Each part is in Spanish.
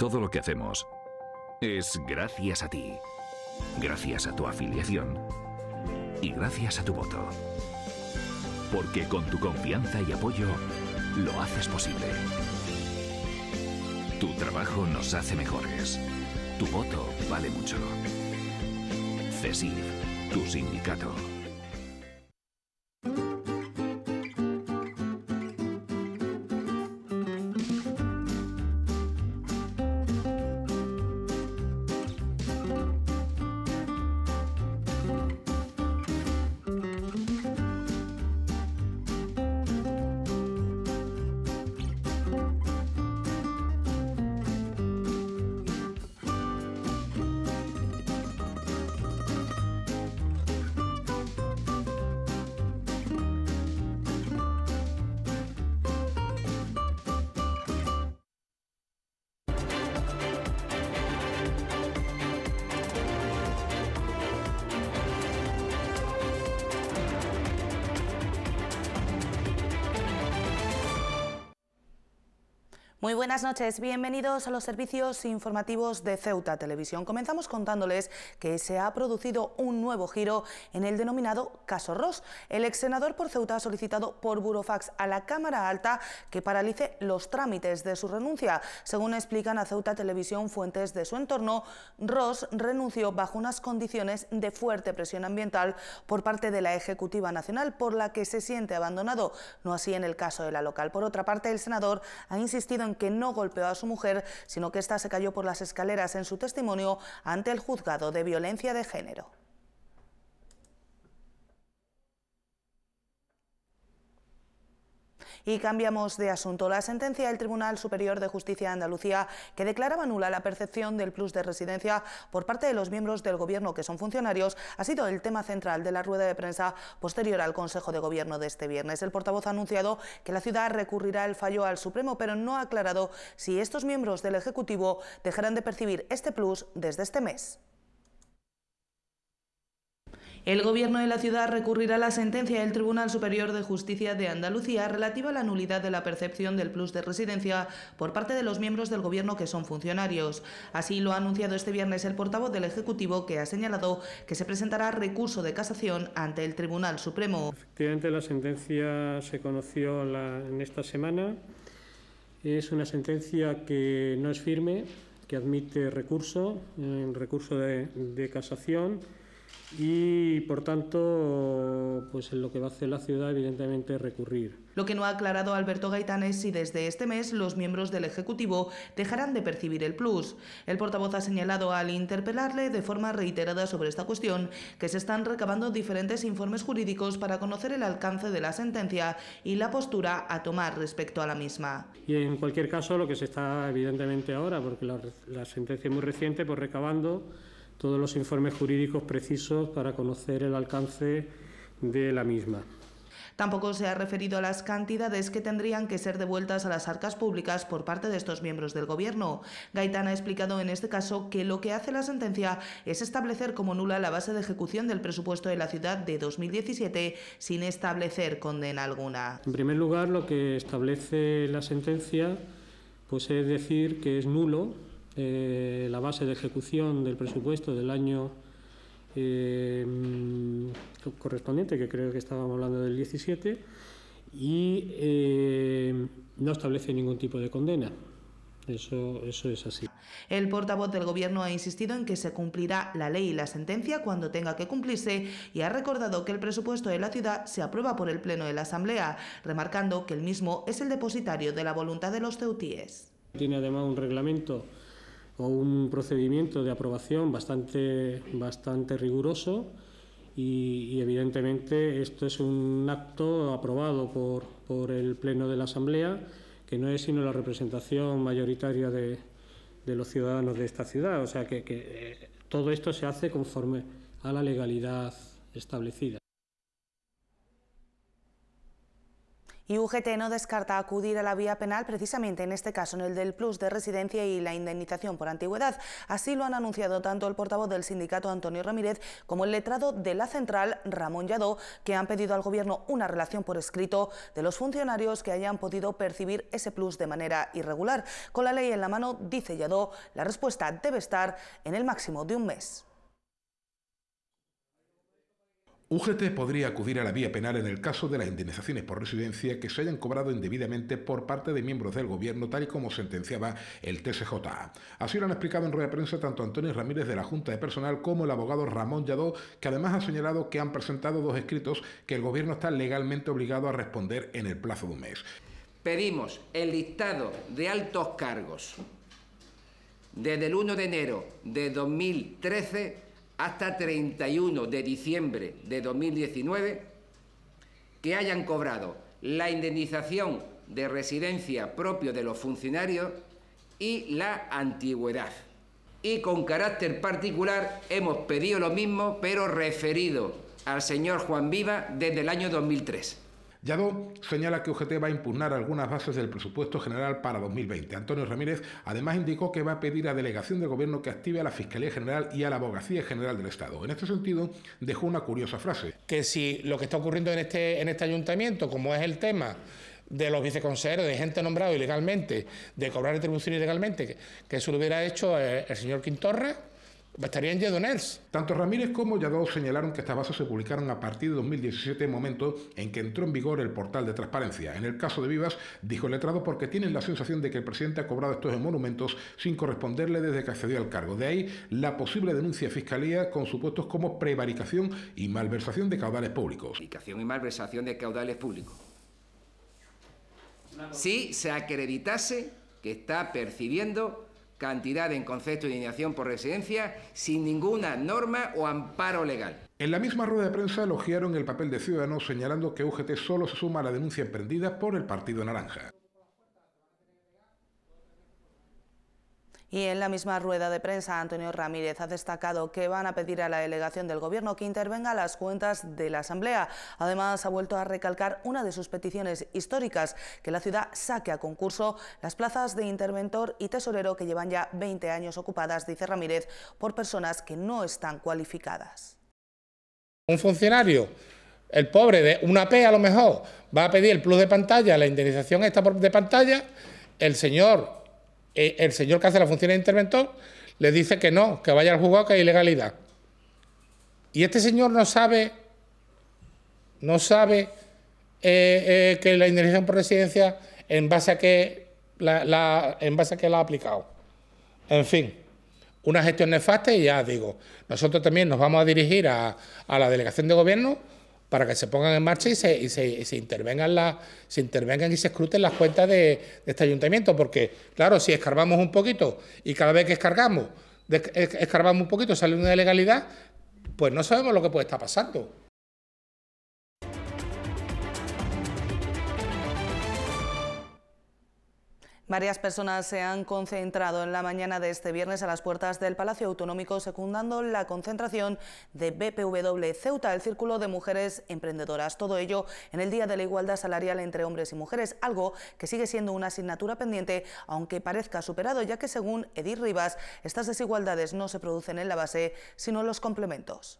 Todo lo que hacemos es gracias a ti, gracias a tu afiliación y gracias a tu voto. Porque con tu confianza y apoyo lo haces posible. Tu trabajo nos hace mejores. Tu voto vale mucho. CESIF, tu sindicato. Muy buenas noches, bienvenidos a los servicios informativos de Ceuta Televisión. Comenzamos contándoles que se ha producido un nuevo giro en el denominado caso Ross. El exsenador por Ceuta ha solicitado por burofax a la Cámara Alta que paralice los trámites de su renuncia. Según explican a Ceuta Televisión fuentes de su entorno, Ross renunció bajo unas condiciones de fuerte presión ambiental por parte de la Ejecutiva Nacional, por la que se siente abandonado, no así en el caso de la local. Por otra parte, el senador ha insistido en que no golpeó a su mujer, sino que ésta se cayó por las escaleras en su testimonio ante el juzgado de violencia de género. Y cambiamos de asunto. La sentencia del Tribunal Superior de Justicia de Andalucía que declaraba nula la percepción del plus de residencia por parte de los miembros del Gobierno que son funcionarios ha sido el tema central de la rueda de prensa posterior al Consejo de Gobierno de este viernes. El portavoz ha anunciado que la ciudad recurrirá el fallo al Supremo, pero no ha aclarado si estos miembros del Ejecutivo dejarán de percibir este plus desde este mes. El Gobierno de la ciudad recurrirá a la sentencia del Tribunal Superior de Justicia de Andalucía relativa a la nulidad de la percepción del plus de residencia por parte de los miembros del Gobierno que son funcionarios. Así lo ha anunciado este viernes el portavoz del Ejecutivo, que ha señalado que se presentará recurso de casación ante el Tribunal Supremo. Efectivamente, la sentencia se conoció en esta semana. Es una sentencia que no es firme, que admite recurso, eh, recurso de casación y por tanto, pues en lo que va a hacer la ciudad, evidentemente, recurrir. Lo que no ha aclarado Alberto Gaitán es si desde este mes los miembros del Ejecutivo dejarán de percibir el plus. El portavoz ha señalado al interpelarle de forma reiterada sobre esta cuestión que se están recabando diferentes informes jurídicos para conocer el alcance de la sentencia y la postura a tomar respecto a la misma. Y en cualquier caso, lo que se está evidentemente ahora, porque la, sentencia es muy reciente, pues recabando todos los informes jurídicos precisos para conocer el alcance de la misma. Tampoco se ha referido a las cantidades que tendrían que ser devueltas a las arcas públicas por parte de estos miembros del Gobierno. Gaitán ha explicado en este caso que lo que hace la sentencia es establecer como nula la base de ejecución del presupuesto de la ciudad de 2017 sin establecer condena alguna. En primer lugar, lo que establece la sentencia pues es decir que es nulo eh, la base de ejecución del presupuesto del año eh, correspondiente, que creo que estábamos hablando del 17, y eh, no establece ningún tipo de condena. Eso, eso es así. El portavoz del Gobierno ha insistido en que se cumplirá la ley y la sentencia cuando tenga que cumplirse y ha recordado que el presupuesto de la ciudad se aprueba por el Pleno de la Asamblea, remarcando que el mismo es el depositario de la voluntad de los ceutíes. Tiene además un reglamento o un procedimiento de aprobación bastante, bastante riguroso y, evidentemente esto es un acto aprobado por, por, el Pleno de la Asamblea, que no es sino la representación mayoritaria de, los ciudadanos de esta ciudad. O sea que, eh, todo esto se hace conforme a la legalidad establecida. Y UGT no descarta acudir a la vía penal, precisamente en este caso, en el del plus de residencia y la indemnización por antigüedad. Así lo han anunciado tanto el portavoz del sindicato Antonio Ramírez como el letrado de la central Ramón Yadó, que han pedido al Gobierno una relación por escrito de los funcionarios que hayan podido percibir ese plus de manera irregular. Con la ley en la mano, dice Yadó, la respuesta debe estar en el máximo de un mes. UGT podría acudir a la vía penal en el caso de las indemnizaciones por residencia que se hayan cobrado indebidamente por parte de miembros del gobierno, tal y como sentenciaba el TSJ. Así lo han explicado en rueda de prensa tanto Antonio Ramírez de la Junta de Personal como el abogado Ramón Yadó, que además ha señalado que han presentado dos escritos que el gobierno está legalmente obligado a responder en el plazo de un mes. Pedimos el listado de altos cargos desde el 1 de enero de 2013 hasta 31 de diciembre de 2019 que hayan cobrado la indemnización de residencia propio de los funcionarios y la antigüedad. Y con carácter particular hemos pedido lo mismo, pero referido al señor Juan Viva desde el año 2003. Yadó señala que UGT va a impugnar algunas bases del presupuesto general para 2020. Antonio Ramírez además indicó que va a pedir a delegación de gobierno que active a la Fiscalía General y a la Abogacía General del Estado. En este sentido, dejó una curiosa frase. Que si lo que está ocurriendo en este, en este ayuntamiento, como es el tema de los viceconsejeros, de gente nombrada ilegalmente, de cobrar retribución ilegalmente, que, eso lo hubiera hecho el, eh, el señor Quintorra, estarían en donels. Tanto Ramírez como Yadó señalaron que estas bases se publicaron a partir de 2017, momento en que entró en vigor el portal de transparencia. En el caso de Vivas, dijo el letrado, porque tienen la sensación de que el presidente ha cobrado estos monumentos sin corresponderle desde que accedió al cargo. De ahí la posible denuncia de fiscalía con supuestos como prevaricación y malversación de caudales públicos. Prevaricación y malversación de caudales públicos. Si se acreditase que está percibiendo cantidad en concepto de indignación por residencia sin ninguna norma o amparo legal. En la misma rueda de prensa elogiaron el papel de Ciudadanos señalando que UGT solo se suma a la denuncia emprendida por el Partido Naranja. Y en la misma rueda de prensa, Antonio Ramírez ha destacado que van a pedir a la delegación del Gobierno que intervenga las cuentas de la Asamblea. Además, ha vuelto a recalcar una de sus peticiones históricas, que la ciudad saque a concurso las plazas de interventor y tesorero que llevan ya 20 años ocupadas, dice Ramírez, por personas que no están cualificadas. Un funcionario el pobre de una P a lo mejor va a pedir el plus de pantalla, la indemnización esta de pantalla, el señor eh, el señor que hace la función de interventor le dice que no, que vaya al juzgado, que hay ilegalidad. Y este señor no sabe, no sabe eh, eh, que la indemnización por residencia en base a que la, la, en base a que la ha aplicado. En fin, una gestión nefasta y ya digo, nosotros también nos vamos a dirigir a, a la delegación de gobierno para que se pongan en marcha y se, intervengan, las, se intervengan y se escruten las cuentas de, este ayuntamiento, porque claro, si escarbamos un poquito y cada vez que escargamos, escarbamos un poquito sale una ilegalidad, pues no sabemos lo que puede estar pasando. Varias personas se han concentrado en la mañana de este viernes a las puertas del Palacio Autonómico, secundando la concentración de BPW Ceuta, el Círculo de Mujeres Emprendedoras. Todo ello en el Día de la Igualdad Salarial entre Hombres y Mujeres, algo que sigue siendo una asignatura pendiente, aunque parezca superado, ya que según Edith Rivas, estas desigualdades no se producen en la base, sino en los complementos.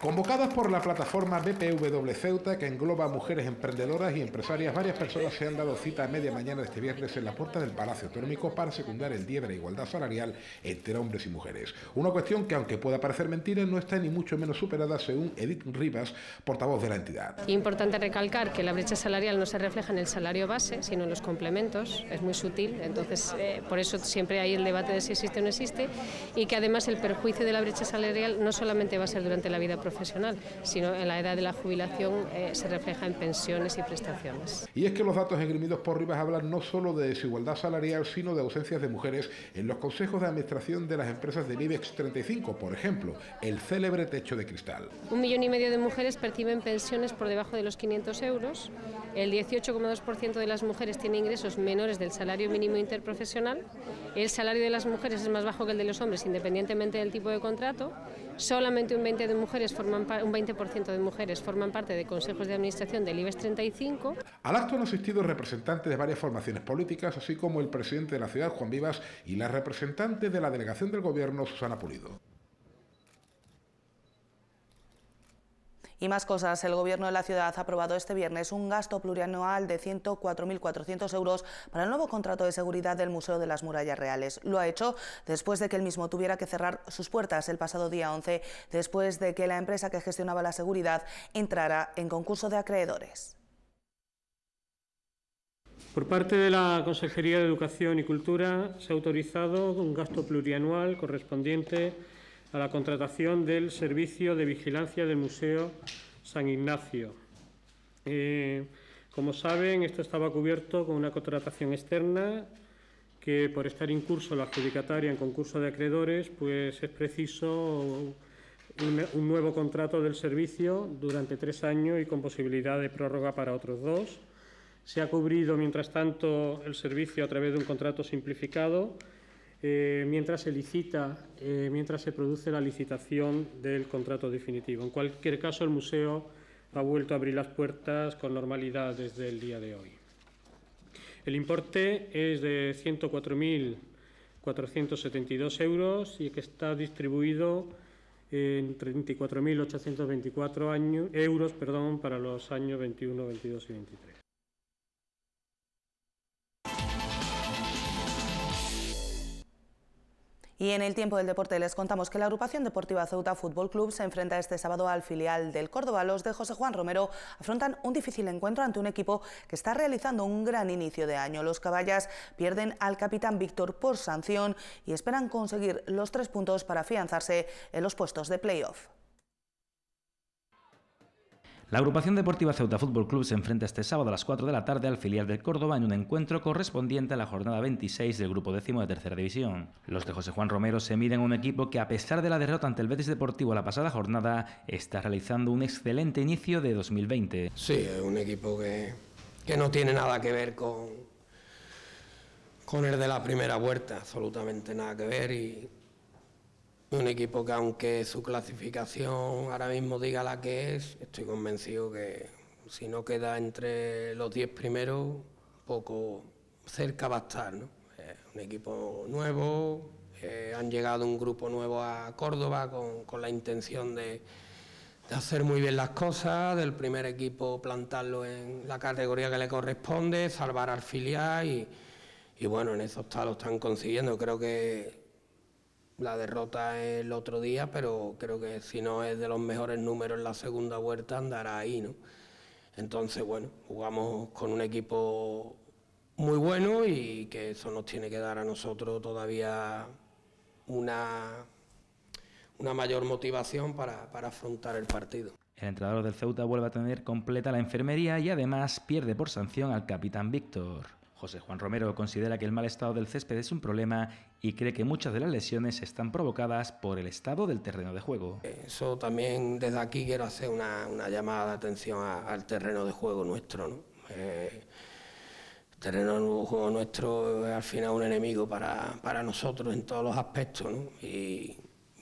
Convocadas por la plataforma BPW Ceuta, que engloba mujeres emprendedoras y empresarias, varias personas se han dado cita a media mañana este viernes en la puerta del Palacio Autonómico para secundar el día de la igualdad salarial entre hombres y mujeres. Una cuestión que, aunque pueda parecer mentira, no está ni mucho menos superada, según Edith Rivas, portavoz de la entidad. Importante recalcar que la brecha salarial no se refleja en el salario base, sino en los complementos. Es muy sutil, entonces eh, por eso siempre hay el debate de si existe o no existe, y que además el perjuicio de la brecha salarial no solamente va a ser durante la vida profesional, sino en la edad de la jubilación eh, se refleja en pensiones y prestaciones. Y es que los datos esgrimidos por Rivas hablan no solo de desigualdad salarial, sino de ausencias de mujeres en los consejos de administración de las empresas de IBEX 35, por ejemplo, el célebre techo de cristal. Un millón y medio de mujeres perciben pensiones por debajo de los 500 euros, el 18,2% de las mujeres tiene ingresos menores del salario mínimo interprofesional, el salario de las mujeres es más bajo que el de los hombres, independientemente del tipo de contrato, solamente un 20% de mujeres un 20% de mujeres forman parte de consejos de administración del IBEX 35. Al acto han asistido representantes de varias formaciones políticas, así como el presidente de la ciudad, Juan Vivas, y la representante de la delegación del gobierno, Susana Pulido. Y más cosas, el Gobierno de la ciudad ha aprobado este viernes un gasto plurianual de 104.400 euros para el nuevo contrato de seguridad del Museo de las Murallas Reales. Lo ha hecho después de que el mismo tuviera que cerrar sus puertas el pasado día 11, después de que la empresa que gestionaba la seguridad entrara en concurso de acreedores. Por parte de la Consejería de Educación y Cultura se ha autorizado un gasto plurianual correspondiente a la contratación del servicio de vigilancia del Museo San Ignacio. Eh, como saben, esto estaba cubierto con una contratación externa que por estar en curso la adjudicataria en concurso de acreedores, pues es preciso un, un nuevo contrato del servicio durante tres años y con posibilidad de prórroga para otros dos. Se ha cubrido, mientras tanto, el servicio a través de un contrato simplificado eh, mientras se licita, eh, mientras se produce la licitación del contrato definitivo. En cualquier caso, el museo ha vuelto a abrir las puertas con normalidad desde el día de hoy. El importe es de 104.472 euros y que está distribuido en 34.824 euros perdón, para los años 21, 22 y 23. Y en el tiempo del deporte les contamos que la agrupación deportiva Ceuta Fútbol Club se enfrenta este sábado al filial del Córdoba. Los de José Juan Romero afrontan un difícil encuentro ante un equipo que está realizando un gran inicio de año. Los caballas pierden al capitán Víctor por sanción y esperan conseguir los tres puntos para afianzarse en los puestos de playoff. La agrupación deportiva Ceuta Fútbol Club se enfrenta este sábado a las 4 de la tarde al filial del Córdoba en un encuentro correspondiente a la jornada 26 del grupo décimo de tercera división. Los de José Juan Romero se miden un equipo que a pesar de la derrota ante el Betis Deportivo la pasada jornada está realizando un excelente inicio de 2020. Sí, es un equipo que, que no tiene nada que ver con, con el de la primera vuelta, absolutamente nada que ver y un equipo que aunque su clasificación ahora mismo diga la que es, estoy convencido que si no queda entre los 10 primeros, poco cerca va a estar. ¿no? un equipo nuevo, eh, han llegado un grupo nuevo a Córdoba con, la intención de, de, hacer muy bien las cosas, del primer equipo plantarlo en la categoría que le corresponde, salvar al filial y, y bueno, en eso está, lo están consiguiendo. Creo que la derrota el otro día, pero creo que si no es de los mejores números en la segunda vuelta, andará ahí, ¿no? Entonces, bueno, jugamos con un equipo muy bueno y que eso nos tiene que dar a nosotros todavía una, una mayor motivación para, para afrontar el partido. El entrenador del Ceuta vuelve a tener completa la enfermería y además pierde por sanción al capitán Víctor. José Juan Romero considera que el mal estado del césped es un problema y cree que muchas de las lesiones están provocadas por el estado del terreno de juego. Eso también desde aquí quiero hacer una, llamada de atención al terreno de juego nuestro. ¿no? el eh, terreno de juego nuestro es al final un enemigo para, para nosotros en todos los aspectos. ¿no? Y,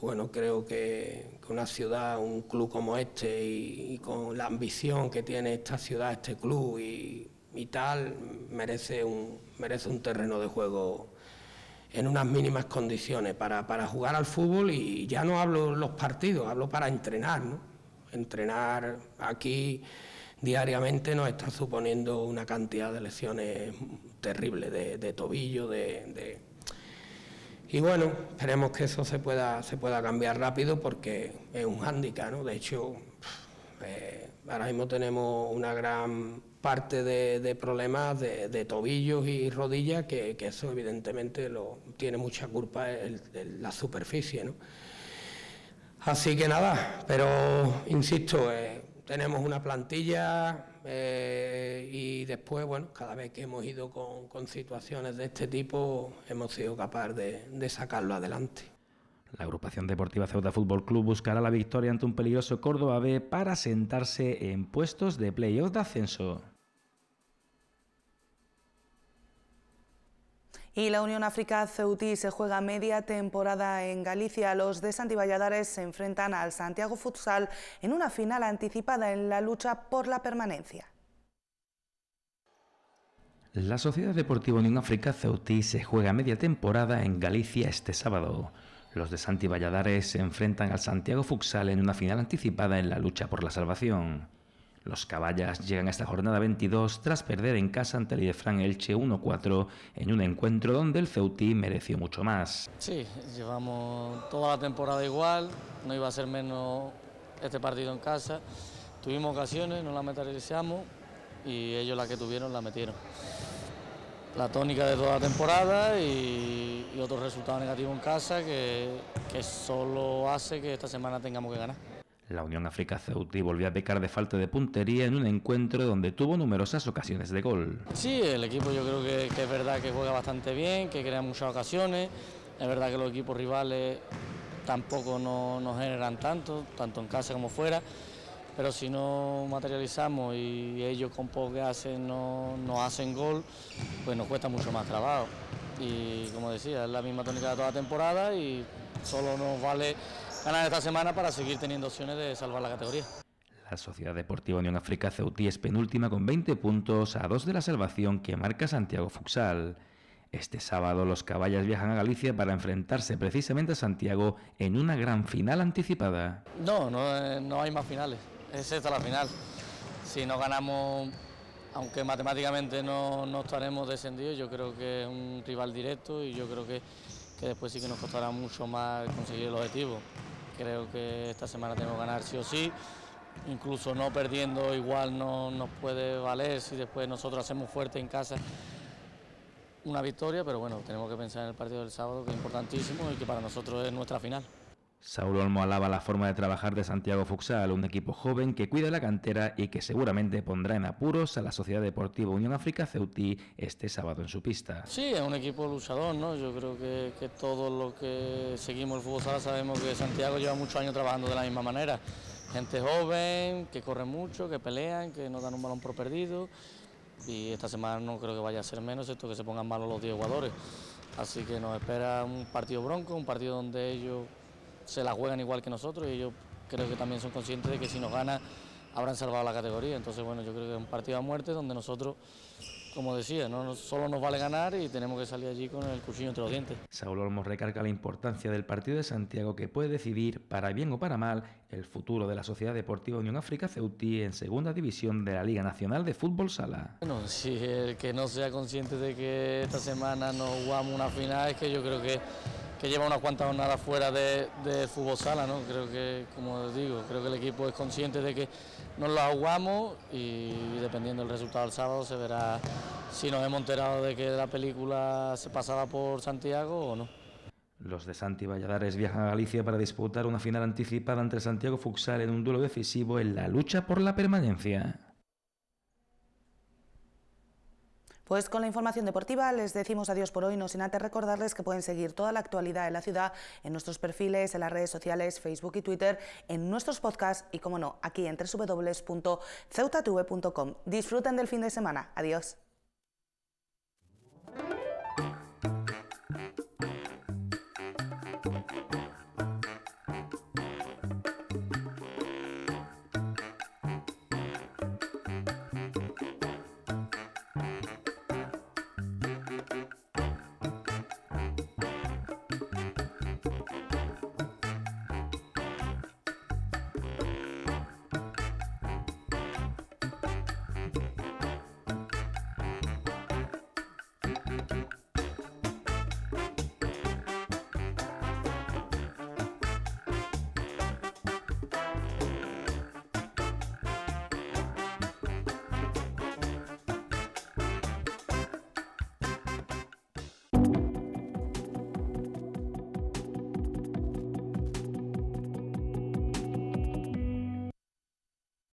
bueno, creo que, que, una ciudad, un club como este y, y con la ambición que tiene esta ciudad, este club y y tal merece un, merece un terreno de juego en unas mínimas condiciones para, jugar al fútbol y ya no hablo los partidos, hablo para entrenar. ¿no? Entrenar aquí diariamente nos está suponiendo una cantidad de lesiones terribles de, tobillo, de, Y bueno, esperemos que eso se pueda, se pueda cambiar rápido porque es un hándicap, ¿no? De hecho, eh, ahora mismo tenemos una gran parte de, problemas de, tobillos y rodillas, que, eso evidentemente lo, tiene mucha culpa el, la superficie. Así que nada, pero insisto, eh, tenemos una plantilla eh, y después, bueno, cada vez que hemos ido con, situaciones de este tipo, hemos sido capaces de sacarlo adelante. La agrupación deportiva Ceuta Fútbol Club buscará la victoria ante un peligroso Córdoba B para sentarse en puestos de playoff de ascenso. Y la Unión África Ceutí se juega media temporada en Galicia. Los de Santiballadares se enfrentan al Santiago Futsal en una final anticipada en la lucha por la permanencia. La Sociedad Deportiva Unión África Ceutí se juega media temporada en Galicia este sábado. Los de Santi Valladares se enfrentan al Santiago Fuxal en una final anticipada en la lucha por la salvación. Los caballas llegan a esta jornada 22 tras perder en casa ante el Idefran Elche 1-4 en un encuentro donde el Ceuti mereció mucho más. Sí, llevamos toda la temporada igual, no iba a ser menos este partido en casa. Tuvimos ocasiones, no la materializamos y ellos la que tuvieron la metieron la tónica de toda la temporada y, otro resultado negativo en casa que, solo hace que esta semana tengamos que ganar. La Unión África Ceuti volvió a pecar de falta de puntería en un encuentro donde tuvo numerosas ocasiones de gol. Sí, el equipo yo creo que, es verdad que juega bastante bien, que crea muchas ocasiones. Es verdad que los equipos rivales tampoco nos generan tanto, tanto en casa como fuera pero si no materializamos y ellos con poco que hacen no, hacen gol, pues nos cuesta mucho más trabajo. Y como decía, es la misma tónica de toda la temporada y solo nos vale ganar esta semana para seguir teniendo opciones de salvar la categoría. La Sociedad Deportiva Unión África Ceutí es penúltima con 20 puntos a dos de la salvación que marca Santiago Fuxal. Este sábado los caballas viajan a Galicia para enfrentarse precisamente a Santiago en una gran final anticipada. no, no eh, hay más finales es esta la final. Si no ganamos, aunque matemáticamente no, no estaremos descendidos, yo creo que es un rival directo y yo creo que, que después sí que nos costará mucho más conseguir el objetivo. Creo que esta semana tenemos que ganar sí o sí incluso no perdiendo igual no nos puede valer si después nosotros hacemos fuerte en casa una victoria, pero bueno, tenemos que pensar en el partido del sábado que es importantísimo y que para nosotros es nuestra final. Saúl Olmo alaba la forma de trabajar de Santiago Fuxal, un equipo joven que cuida la cantera y que seguramente pondrá en apuros a la Sociedad Deportiva Unión África Ceuti este sábado en su pista. Sí, es un equipo luchador, ¿no? Yo creo que, todos los que seguimos el fútbol sabemos que Santiago lleva muchos años trabajando de la misma manera. Gente joven, que corre mucho, que pelean, que no dan un balón por perdido. Y esta semana no creo que vaya a ser menos, esto que se pongan malos los 10 jugadores. Así que nos espera un partido bronco, un partido donde ellos se la juegan igual que nosotros y yo creo que también son conscientes de que si nos gana habrán salvado la categoría. Entonces, bueno, yo creo que es un partido a muerte donde nosotros, como decía, no solo nos vale ganar y tenemos que salir allí con el cuchillo entre los dientes. Saúl Olmos recarga la importancia del partido de Santiago que puede decidir, para bien o para mal, el futuro de la Sociedad Deportiva Unión África Ceuti en segunda división de la Liga Nacional de Fútbol Sala. Bueno, si el que no sea consciente de que esta semana nos jugamos una final es que yo creo que que lleva unas cuantas jornadas fuera de, de, fútbol sala, ¿no? Creo que, como digo, creo que el equipo es consciente de que nos lo ahogamos y dependiendo del resultado del sábado se verá si nos hemos enterado de que la película se pasaba por Santiago o no. Los de Santi Valladares viajan a Galicia para disputar una final anticipada entre Santiago Fuxal en un duelo decisivo en la lucha por la permanencia. Pues con la información deportiva les decimos adiós por hoy, no sin antes recordarles que pueden seguir toda la actualidad de la ciudad en nuestros perfiles, en las redes sociales, Facebook y Twitter, en nuestros podcasts y, como no, aquí en www.ceutatube.com. Disfruten del fin de semana. Adiós.